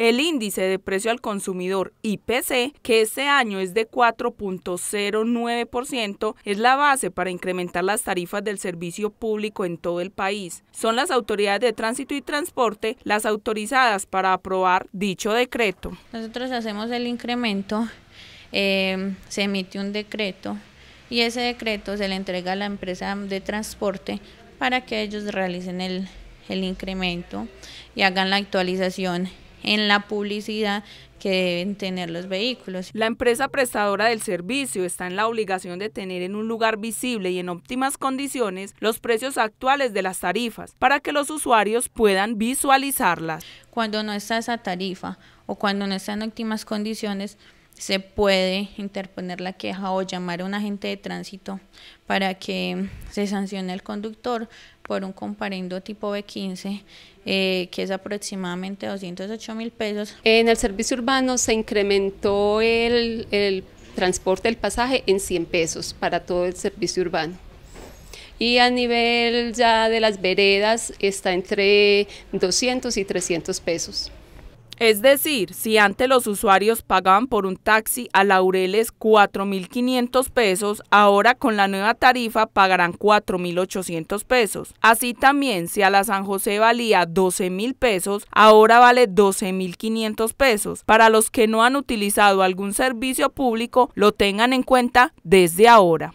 El índice de precio al consumidor IPC, que este año es de 4.09%, es la base para incrementar las tarifas del servicio público en todo el país. Son las autoridades de tránsito y transporte las autorizadas para aprobar dicho decreto. Nosotros hacemos el incremento, eh, se emite un decreto y ese decreto se le entrega a la empresa de transporte para que ellos realicen el, el incremento y hagan la actualización en la publicidad que deben tener los vehículos. La empresa prestadora del servicio está en la obligación de tener en un lugar visible y en óptimas condiciones los precios actuales de las tarifas para que los usuarios puedan visualizarlas. Cuando no está esa tarifa o cuando no está en óptimas condiciones, se puede interponer la queja o llamar a un agente de tránsito para que se sancione al conductor por un comparendo tipo B15, eh, que es aproximadamente 208 mil pesos. En el servicio urbano se incrementó el, el transporte el pasaje en 100 pesos para todo el servicio urbano. Y a nivel ya de las veredas está entre 200 y 300 pesos. Es decir, si antes los usuarios pagaban por un taxi a Laureles 4.500 pesos, ahora con la nueva tarifa pagarán 4.800 pesos. Así también, si a la San José valía 12.000 pesos, ahora vale 12.500 pesos. Para los que no han utilizado algún servicio público, lo tengan en cuenta desde ahora.